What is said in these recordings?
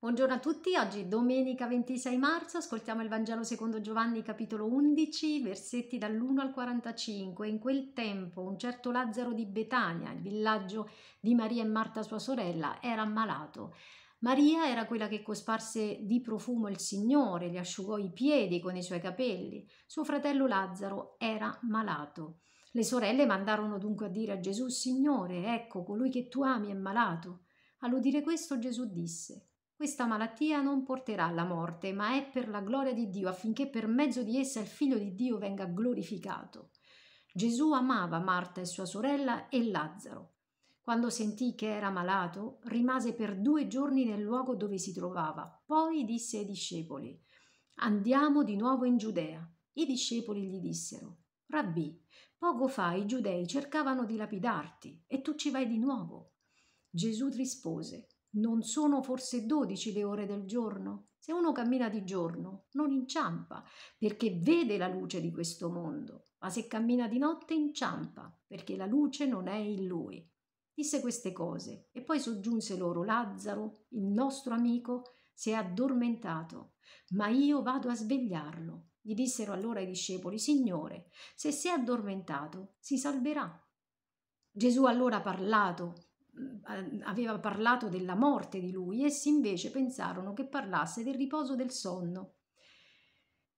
Buongiorno a tutti, oggi domenica 26 marzo, ascoltiamo il Vangelo secondo Giovanni capitolo 11, versetti dall'1 al 45. In quel tempo un certo Lazzaro di Betania, il villaggio di Maria e Marta sua sorella, era ammalato. Maria era quella che cosparse di profumo il Signore, le asciugò i piedi con i suoi capelli. Suo fratello Lazzaro era malato. Le sorelle mandarono dunque a dire a Gesù, Signore, ecco, colui che tu ami è malato. All'udire questo Gesù disse, questa malattia non porterà alla morte, ma è per la gloria di Dio, affinché per mezzo di essa il Figlio di Dio venga glorificato. Gesù amava Marta e sua sorella e Lazzaro. Quando sentì che era malato, rimase per due giorni nel luogo dove si trovava. Poi disse ai discepoli, Andiamo di nuovo in Giudea. I discepoli gli dissero, Rabbi, poco fa i giudei cercavano di lapidarti e tu ci vai di nuovo. Gesù rispose, non sono forse 12 le ore del giorno? Se uno cammina di giorno non inciampa perché vede la luce di questo mondo, ma se cammina di notte inciampa perché la luce non è in lui. Disse queste cose e poi soggiunse loro Lazzaro, il nostro amico, si è addormentato, ma io vado a svegliarlo. Gli dissero allora i discepoli, Signore, se si è addormentato, si salverà. Gesù allora parlato aveva parlato della morte di lui, essi invece pensarono che parlasse del riposo del sonno.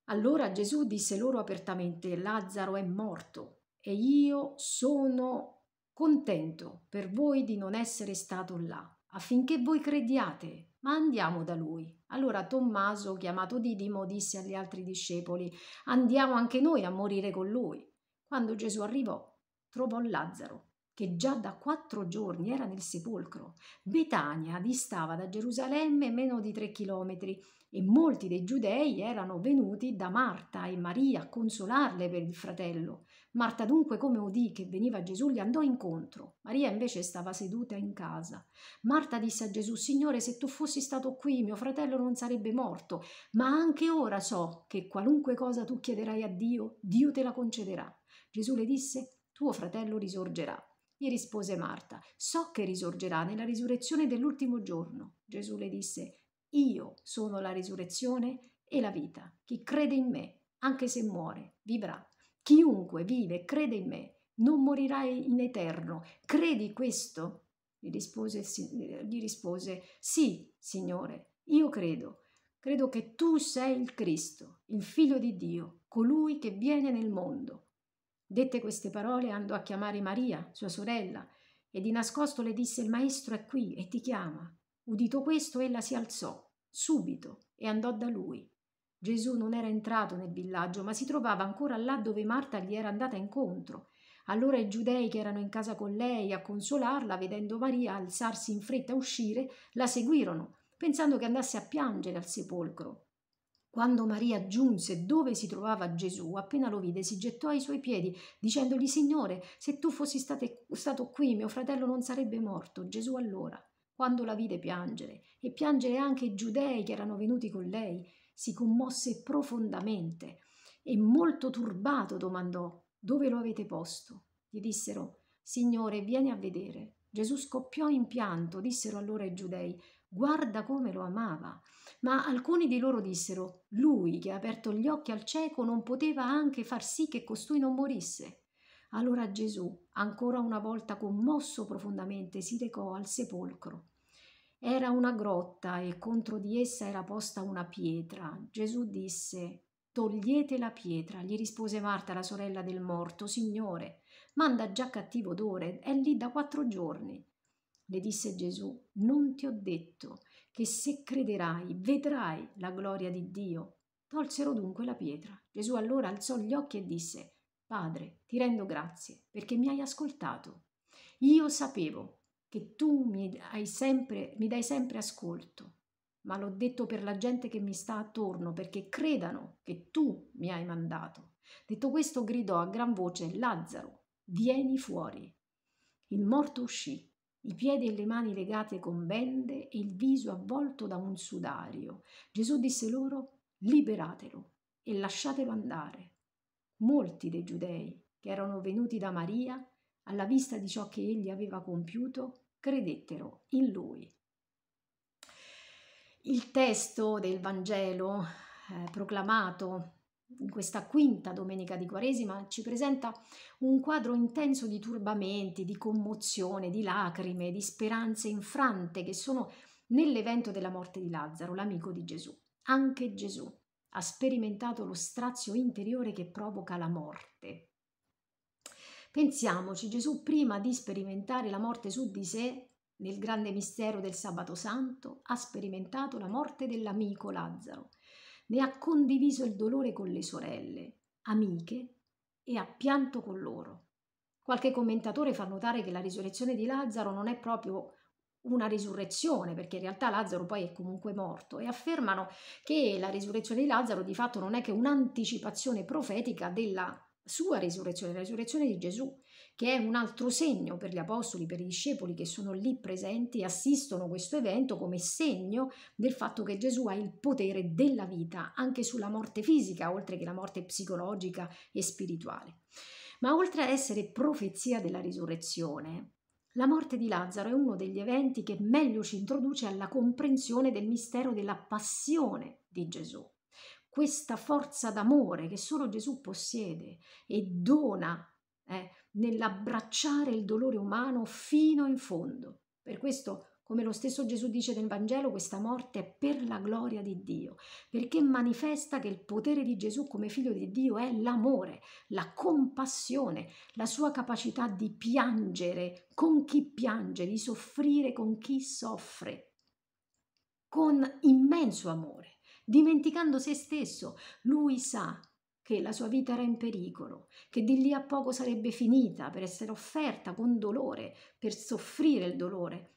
Allora Gesù disse loro apertamente Lazzaro è morto e io sono contento per voi di non essere stato là, affinché voi crediate, ma andiamo da lui. Allora Tommaso, chiamato Didimo, disse agli altri discepoli andiamo anche noi a morire con lui. Quando Gesù arrivò, trovò Lazzaro che già da quattro giorni era nel sepolcro. Betania distava da Gerusalemme meno di tre chilometri e molti dei giudei erano venuti da Marta e Maria a consolarle per il fratello. Marta dunque, come udì che veniva Gesù, gli andò incontro. Maria invece stava seduta in casa. Marta disse a Gesù, Signore, se tu fossi stato qui, mio fratello non sarebbe morto, ma anche ora so che qualunque cosa tu chiederai a Dio, Dio te la concederà. Gesù le disse, tuo fratello risorgerà. Gli rispose Marta, so che risorgerà nella risurrezione dell'ultimo giorno. Gesù le disse, io sono la risurrezione e la vita. Chi crede in me, anche se muore, vivrà. Chiunque vive e crede in me, non morirà in eterno. Credi questo? Gli rispose, gli rispose sì, Signore, io credo. Credo che tu sei il Cristo, il Figlio di Dio, colui che viene nel mondo. Dette queste parole andò a chiamare Maria, sua sorella, e di nascosto le disse il maestro è qui e ti chiama. Udito questo, ella si alzò, subito, e andò da lui. Gesù non era entrato nel villaggio, ma si trovava ancora là dove Marta gli era andata incontro. Allora i giudei che erano in casa con lei a consolarla, vedendo Maria alzarsi in fretta a uscire, la seguirono, pensando che andasse a piangere al sepolcro. Quando Maria giunse dove si trovava Gesù, appena lo vide, si gettò ai suoi piedi, dicendogli Signore, se tu fossi state, stato qui, mio fratello non sarebbe morto. Gesù allora, quando la vide piangere, e piangere anche i giudei che erano venuti con lei, si commosse profondamente e molto turbato domandò Dove lo avete posto? Gli dissero Signore, vieni a vedere. Gesù scoppiò in pianto, dissero allora i giudei, Guarda come lo amava. Ma alcuni di loro dissero: Lui che ha aperto gli occhi al cieco non poteva anche far sì che costui non morisse. Allora Gesù, ancora una volta commosso profondamente, si recò al sepolcro. Era una grotta e contro di essa era posta una pietra. Gesù disse: Togliete la pietra, gli rispose Marta, la sorella del morto. Signore, manda già cattivo odore, è lì da quattro giorni le disse Gesù, non ti ho detto che se crederai vedrai la gloria di Dio. Tolsero dunque la pietra. Gesù allora alzò gli occhi e disse, Padre, ti rendo grazie perché mi hai ascoltato. Io sapevo che tu mi, hai sempre, mi dai sempre ascolto, ma l'ho detto per la gente che mi sta attorno, perché credano che tu mi hai mandato. Detto questo gridò a gran voce, Lazzaro, vieni fuori. Il morto uscì i piedi e le mani legate con bende e il viso avvolto da un sudario. Gesù disse loro liberatelo e lasciatelo andare. Molti dei giudei che erano venuti da Maria, alla vista di ciò che egli aveva compiuto, credettero in lui. Il testo del Vangelo eh, proclamato in questa quinta domenica di Quaresima ci presenta un quadro intenso di turbamenti, di commozione, di lacrime, di speranze infrante che sono nell'evento della morte di Lazzaro, l'amico di Gesù. Anche Gesù ha sperimentato lo strazio interiore che provoca la morte. Pensiamoci, Gesù prima di sperimentare la morte su di sé, nel grande mistero del sabato santo, ha sperimentato la morte dell'amico Lazzaro ne ha condiviso il dolore con le sorelle, amiche e ha pianto con loro. Qualche commentatore fa notare che la risurrezione di Lazzaro non è proprio una risurrezione, perché in realtà Lazzaro poi è comunque morto, e affermano che la risurrezione di Lazzaro di fatto non è che un'anticipazione profetica della sua risurrezione, la risurrezione di Gesù, che è un altro segno per gli apostoli, per i discepoli che sono lì presenti e assistono a questo evento come segno del fatto che Gesù ha il potere della vita anche sulla morte fisica, oltre che la morte psicologica e spirituale. Ma oltre ad essere profezia della risurrezione, la morte di Lazzaro è uno degli eventi che meglio ci introduce alla comprensione del mistero della passione di Gesù questa forza d'amore che solo Gesù possiede e dona eh, nell'abbracciare il dolore umano fino in fondo. Per questo, come lo stesso Gesù dice nel Vangelo, questa morte è per la gloria di Dio, perché manifesta che il potere di Gesù come figlio di Dio è l'amore, la compassione, la sua capacità di piangere con chi piange, di soffrire con chi soffre, con immenso amore dimenticando se stesso. Lui sa che la sua vita era in pericolo, che di lì a poco sarebbe finita per essere offerta con dolore, per soffrire il dolore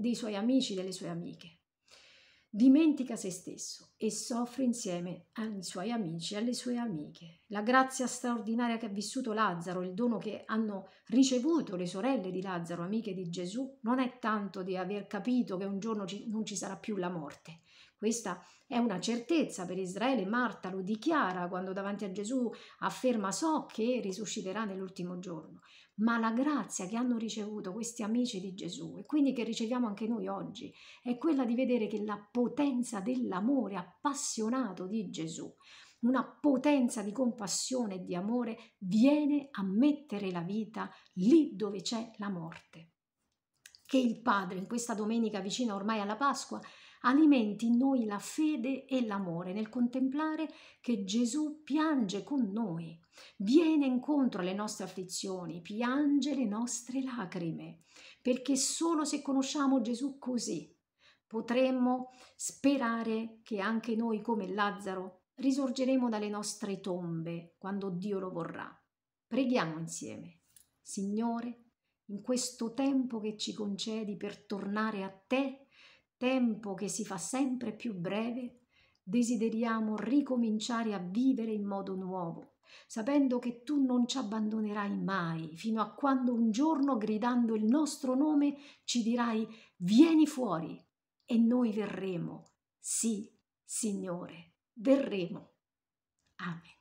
dei suoi amici e delle sue amiche dimentica se stesso e soffre insieme ai suoi amici e alle sue amiche. La grazia straordinaria che ha vissuto Lazzaro, il dono che hanno ricevuto le sorelle di Lazzaro, amiche di Gesù, non è tanto di aver capito che un giorno ci, non ci sarà più la morte. Questa è una certezza per Israele, Marta lo dichiara quando davanti a Gesù afferma so che risusciterà nell'ultimo giorno, ma la grazia che hanno ricevuto questi amici di Gesù e quindi che riceviamo anche noi oggi è quella di vedere che la potenza dell'amore appassionato di Gesù, una potenza di compassione e di amore, viene a mettere la vita lì dove c'è la morte. Che il Padre in questa domenica vicina ormai alla Pasqua alimenti in noi la fede e l'amore nel contemplare che Gesù piange con noi, viene incontro alle nostre afflizioni, piange le nostre lacrime, perché solo se conosciamo Gesù così potremmo sperare che anche noi, come Lazzaro, risorgeremo dalle nostre tombe quando Dio lo vorrà. Preghiamo insieme. Signore, in questo tempo che ci concedi per tornare a te, tempo che si fa sempre più breve, desideriamo ricominciare a vivere in modo nuovo, sapendo che tu non ci abbandonerai mai, fino a quando un giorno, gridando il nostro nome, ci dirai vieni fuori e noi verremo. Sì, Signore, verremo. Amen.